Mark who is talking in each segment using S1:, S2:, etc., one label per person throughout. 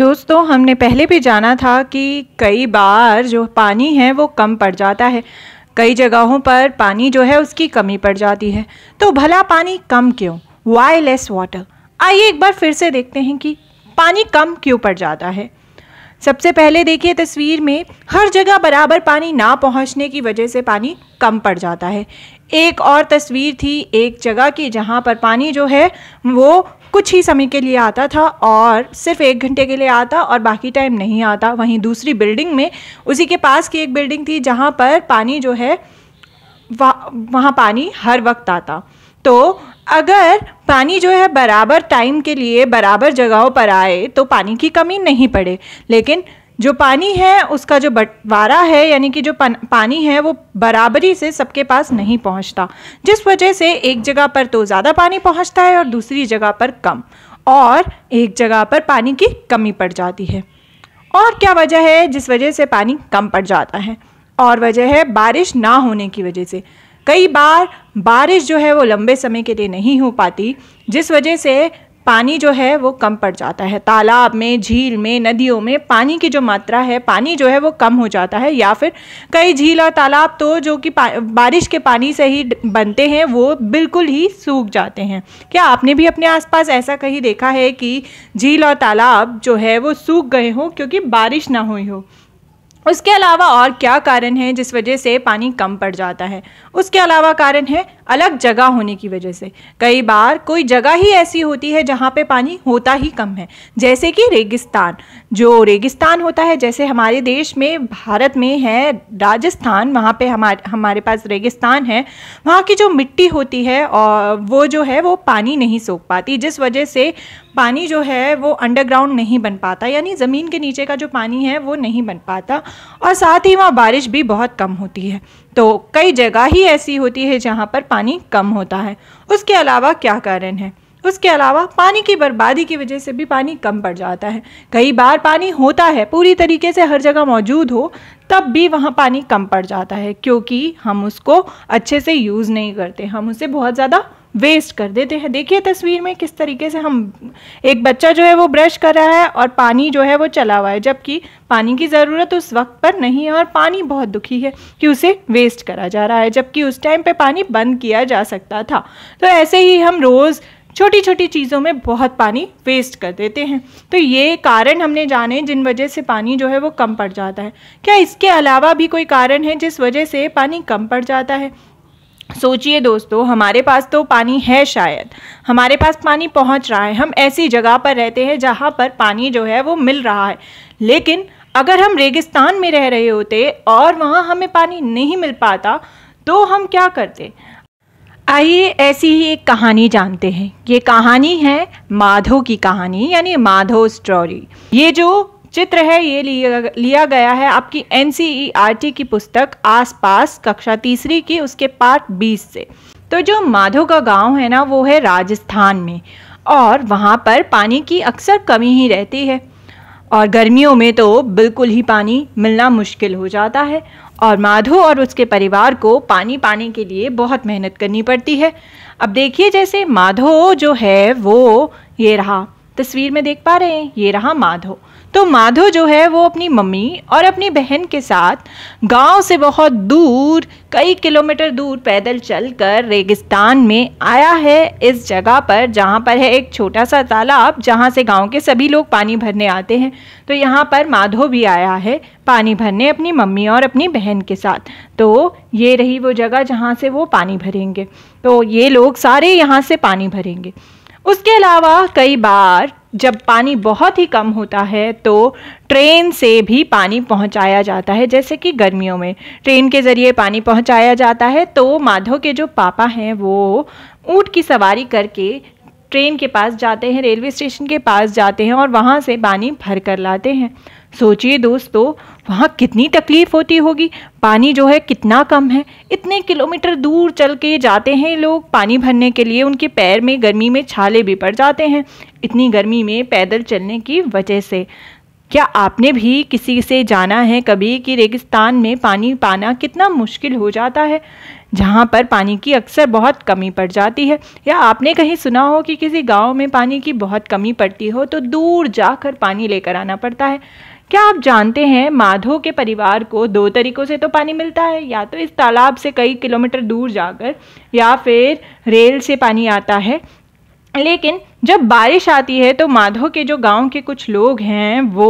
S1: दोस्तों हमने पहले भी जाना था कि कई बार जो पानी है वो कम पड़ जाता है कई जगहों पर पानी जो है उसकी कमी पड़ जाती है तो भला पानी कम क्यों वाई लेस वाटर आइए एक बार फिर से देखते हैं कि पानी कम क्यों पड़ जाता है सबसे पहले देखिए तस्वीर में हर जगह बराबर पानी ना पहुंचने की वजह से पानी कम पड़ जाता है एक और तस्वीर थी एक जगह की जहाँ पर पानी जो है वो कुछ ही समय के लिए आता था और सिर्फ एक घंटे के लिए आता और बाकी टाइम नहीं आता वहीं दूसरी बिल्डिंग में उसी के पास की एक बिल्डिंग थी जहाँ पर पानी जो है वह वहाँ पानी हर वक्त आता तो अगर पानी जो है बराबर टाइम के लिए बराबर जगहों पर आए तो पानी की कमी नहीं पड़े लेकिन जो पानी है उसका जो बंटवारा है यानी कि जो पानी है वो बराबरी से सबके पास नहीं पहुंचता जिस वजह से एक जगह पर तो ज़्यादा पानी पहुंचता है और दूसरी जगह पर कम और एक जगह पर पानी की कमी पड़ जाती है और क्या वजह है जिस वजह से पानी कम पड़ जाता है और वजह है बारिश ना होने की वजह से कई बार बारिश जो है वो लंबे समय के लिए नहीं हो पाती जिस वजह से पानी जो है वो कम पड़ जाता है तालाब में झील में नदियों में पानी की जो मात्रा है पानी जो है वो कम हो जाता है या फिर कई झील और तालाब तो जो कि बारिश के पानी से ही बनते हैं वो बिल्कुल ही सूख जाते हैं क्या आपने भी अपने आसपास ऐसा कहीं देखा है कि झील और तालाब जो है वो सूख गए हों क्योंकि बारिश ना हुई हो उसके अलावा और क्या कारण है जिस वजह से पानी कम पड़ जाता है उसके अलावा कारण है अलग जगह होने की वजह से कई बार कोई जगह ही ऐसी होती है जहाँ पे पानी होता ही कम है जैसे कि रेगिस्तान जो रेगिस्तान होता है जैसे हमारे देश में भारत में है राजस्थान वहाँ पे हमारे हमारे पास रेगिस्तान है वहाँ की जो मिट्टी होती है और वो जो है वो पानी नहीं सोख पाती जिस वजह से पानी जो है वो अंडरग्राउंड नहीं बन पाता यानी ज़मीन के नीचे का जो पानी है वो नहीं बन पाता और साथ ही वहाँ बारिश भी बहुत कम होती है तो कई जगह ही ऐसी होती है जहाँ पर पानी कम होता है उसके अलावा क्या कारण है उसके अलावा पानी की बर्बादी की वजह से भी पानी कम पड़ जाता है कई बार पानी होता है पूरी तरीके से हर जगह मौजूद हो तब भी वहाँ पानी कम पड़ जाता है क्योंकि हम उसको अच्छे से यूज़ नहीं करते हम उसे बहुत ज़्यादा वेस्ट कर देते हैं देखिए तस्वीर में किस तरीके से हम एक बच्चा जो है वो ब्रश कर रहा है और पानी जो है वो चला हुआ है जबकि पानी की ज़रूरत उस वक्त पर नहीं है और पानी बहुत दुखी है कि उसे वेस्ट करा जा रहा है जबकि उस टाइम पे पानी बंद किया जा सकता था तो ऐसे ही हम रोज़ छोटी छोटी चीज़ों में बहुत पानी वेस्ट कर देते हैं तो ये कारण हमने जाने जिन वजह से पानी जो है वो कम पड़ जाता है क्या इसके अलावा भी कोई कारण है जिस वजह से पानी कम पड़ जाता है सोचिए दोस्तों हमारे पास तो पानी है शायद हमारे पास पानी पहुंच रहा है हम ऐसी जगह पर रहते हैं जहाँ पर पानी जो है वो मिल रहा है लेकिन अगर हम रेगिस्तान में रह रहे होते और वहाँ हमें पानी नहीं मिल पाता तो हम क्या करते आइए ऐसी ही एक कहानी जानते हैं ये कहानी है माधो की कहानी यानी माधो स्टोरी ये जो चित्र है ये लिया लिया गया है आपकी एन e की पुस्तक आसपास कक्षा तीसरी की उसके पार्ट बीस से तो जो माधो का गांव है ना वो है राजस्थान में और वहाँ पर पानी की अक्सर कमी ही रहती है और गर्मियों में तो बिल्कुल ही पानी मिलना मुश्किल हो जाता है और माधो और उसके परिवार को पानी पाने के लिए बहुत मेहनत करनी पड़ती है अब देखिए जैसे माधो जो है वो ये रहा तस्वीर में देख पा रहे हैं ये रहा माधो तो माधो जो है वो अपनी मम्मी और अपनी बहन के साथ गांव से बहुत दूर कई किलोमीटर दूर पैदल चलकर रेगिस्तान में आया है इस जगह पर जहां पर है एक छोटा सा तालाब जहां से गांव के सभी लोग पानी भरने आते हैं तो यहां पर माधो भी आया है पानी भरने अपनी मम्मी और अपनी बहन के साथ तो ये रही वो जगह जहाँ से वो पानी भरेंगे तो ये लोग सारे यहाँ से पानी भरेंगे उसके अलावा कई बार जब पानी बहुत ही कम होता है तो ट्रेन से भी पानी पहुंचाया जाता है जैसे कि गर्मियों में ट्रेन के ज़रिए पानी पहुंचाया जाता है तो माधव के जो पापा हैं वो ऊँट की सवारी करके ट्रेन के पास जाते हैं रेलवे स्टेशन के पास जाते हैं और वहाँ से पानी भर कर लाते हैं सोचिए दोस्तों वहाँ कितनी तकलीफ़ होती होगी पानी जो है कितना कम है इतने किलोमीटर दूर चल के जाते हैं लोग पानी भरने के लिए उनके पैर में गर्मी में छाले भी पड़ जाते हैं इतनी गर्मी में पैदल चलने की वजह से क्या आपने भी किसी से जाना है कभी कि रेगिस्तान में पानी पाना कितना मुश्किल हो जाता है जहाँ पर पानी की अक्सर बहुत कमी पड़ जाती है या आपने कहीं सुना हो कि किसी गांव में पानी की बहुत कमी पड़ती हो तो दूर जाकर पानी लेकर आना पड़ता है क्या आप जानते हैं माधो के परिवार को दो तरीक़ों से तो पानी मिलता है या तो इस तालाब से कई किलोमीटर दूर जाकर या फिर रेल से पानी आता है लेकिन जब बारिश आती है तो माधो के जो गांव के कुछ लोग हैं वो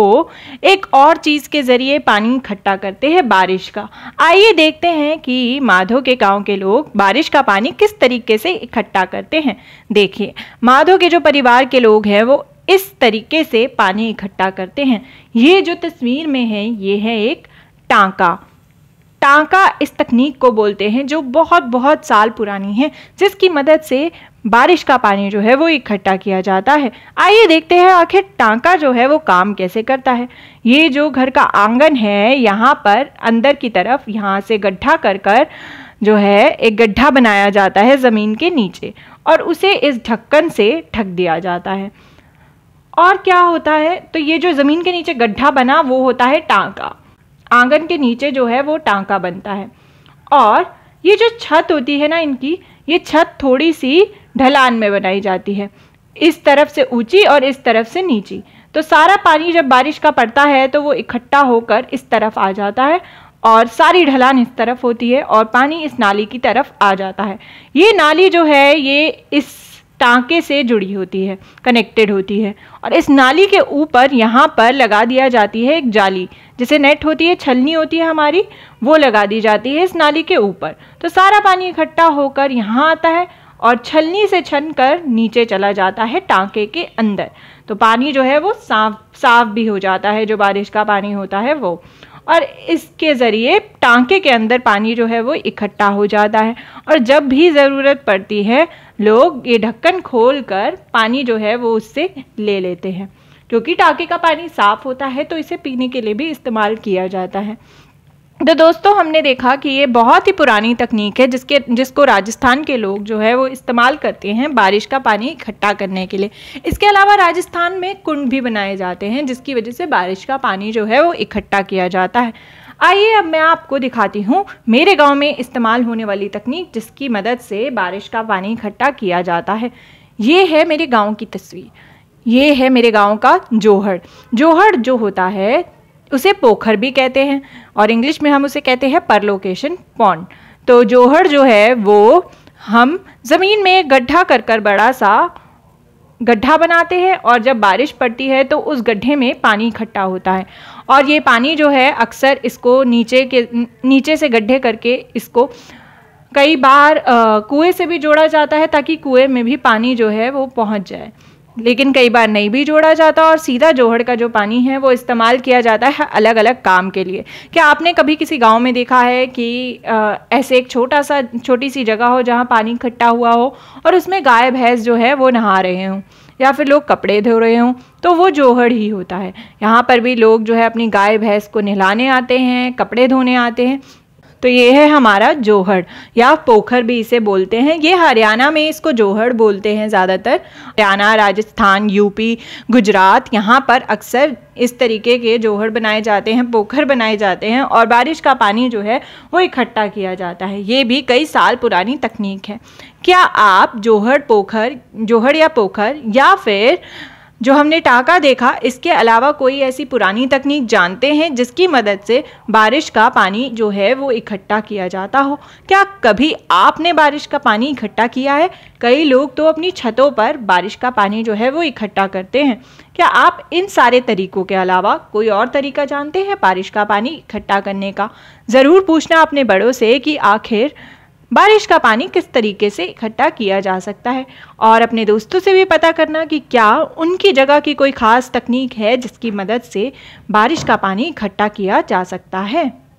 S1: एक और चीज़ के ज़रिए पानी इकट्ठा करते हैं बारिश का आइए देखते हैं कि माधव के गांव के लोग बारिश का पानी किस तरीके से इकट्ठा करते हैं देखिए माधव के जो परिवार के लोग हैं वो इस तरीके से पानी इकट्ठा करते हैं ये जो तस्वीर में है ये है एक टांका टांका इस तकनीक को बोलते हैं जो बहुत बहुत साल पुरानी है जिसकी मदद से बारिश का पानी जो है वो इकट्ठा किया जाता है आइए देखते हैं आखिर टांका जो है वो काम कैसे करता है ये जो घर का आंगन है यहाँ पर अंदर की तरफ यहाँ से गड्ढा कर कर जो है एक गड्ढा बनाया जाता है ज़मीन के नीचे और उसे इस ढक्कन से ढक दिया जाता है और क्या होता है तो ये जो ज़मीन के नीचे गड्ढा बना वो होता है टाँका आंगन के नीचे जो है वो टांका बनता है और ये जो छत होती है ना इनकी ये छत थोड़ी सी ढलान में बनाई जाती है इस तरफ से ऊंची और इस तरफ से नीची तो सारा पानी जब बारिश का पड़ता है तो वो इकट्ठा होकर इस तरफ आ जाता है और सारी ढलान इस तरफ होती है और पानी इस नाली की तरफ आ जाता है ये नाली जो है ये इस टांके से जुड़ी होती है कनेक्टेड होती है और इस नाली के ऊपर यहाँ पर लगा दिया जाती है एक जाली जैसे नेट होती है छलनी होती है हमारी वो लगा दी जाती है इस नाली के ऊपर तो सारा पानी इकट्ठा होकर यहाँ आता है और छलनी से छन कर नीचे चला जाता है टांके के अंदर तो पानी जो है वो साफ साफ भी हो जाता है जो बारिश का पानी होता है वो और इसके ज़रिए टांके के अंदर पानी जो है वो इकट्ठा हो जाता है और जब भी ज़रूरत पड़ती है लोग ये ढक्कन खोल कर पानी जो है वो उससे ले लेते हैं क्योंकि टाके का पानी साफ़ होता है तो इसे पीने के लिए भी इस्तेमाल किया जाता है तो दोस्तों हमने देखा कि ये बहुत ही पुरानी तकनीक है जिसके जिसको राजस्थान के लोग जो है वो इस्तेमाल करते हैं बारिश का पानी इकट्ठा करने के लिए इसके अलावा राजस्थान में कुंड भी बनाए जाते हैं जिसकी वजह से बारिश का पानी जो है वो इकट्ठा किया जाता है आइए अब मैं आपको दिखाती हूँ मेरे गांव में इस्तेमाल होने वाली तकनीक जिसकी मदद से बारिश का पानी इकट्ठा किया जाता है ये है मेरे गांव की तस्वीर ये है मेरे गांव का जोहड़ जोहड़ जो होता है उसे पोखर भी कहते हैं और इंग्लिश में हम उसे कहते हैं पर लोकेशन पॉन्ड तो जोहड़ जो है वो हम ज़मीन में गड्ढा कर कर बड़ा सा गड्ढा बनाते हैं और जब बारिश पड़ती है तो उस गड्ढे में पानी इकट्ठा होता है और ये पानी जो है अक्सर इसको नीचे के नीचे से गड्ढे करके इसको कई बार कुएं से भी जोड़ा जाता है ताकि कुएं में भी पानी जो है वो पहुंच जाए लेकिन कई बार नहीं भी जोड़ा जाता और सीधा जोहड़ का जो पानी है वो इस्तेमाल किया जाता है अलग अलग काम के लिए क्या आपने कभी किसी गांव में देखा है कि आ, ऐसे एक छोटा सा छोटी सी जगह हो जहां पानी इकट्ठा हुआ हो और उसमें गाय भैंस जो है वो नहा रहे हों या फिर लोग कपड़े धो रहे हों तो वो जोहड़ ही होता है यहाँ पर भी लोग जो है अपनी गाय भैंस को नहलाने आते हैं कपड़े धोने आते हैं तो ये है हमारा जोहड़ या पोखर भी इसे बोलते हैं ये हरियाणा में इसको जोहड़ बोलते हैं ज़्यादातर हरियाणा राजस्थान यूपी गुजरात यहाँ पर अक्सर इस तरीके के जोहड़ बनाए जाते हैं पोखर बनाए जाते हैं और बारिश का पानी जो है वो इकट्ठा किया जाता है ये भी कई साल पुरानी तकनीक है क्या आप जोहड़ पोखर जोहड़ या पोखर या फिर जो हमने टाका देखा इसके अलावा कोई ऐसी पुरानी तकनीक जानते हैं जिसकी मदद से बारिश का पानी जो है वो इकट्ठा किया जाता हो क्या कभी आपने बारिश का पानी इकट्ठा किया है कई लोग तो अपनी छतों पर बारिश का पानी जो है वो इकट्ठा करते हैं क्या आप इन सारे तरीकों के अलावा कोई और तरीका जानते हैं बारिश का पानी इकट्ठा करने का ज़रूर पूछना अपने बड़ों से कि आखिर बारिश का पानी किस तरीके से इकट्ठा किया जा सकता है और अपने दोस्तों से भी पता करना कि क्या उनकी जगह की कोई ख़ास तकनीक है जिसकी मदद से बारिश का पानी इकट्ठा किया जा सकता है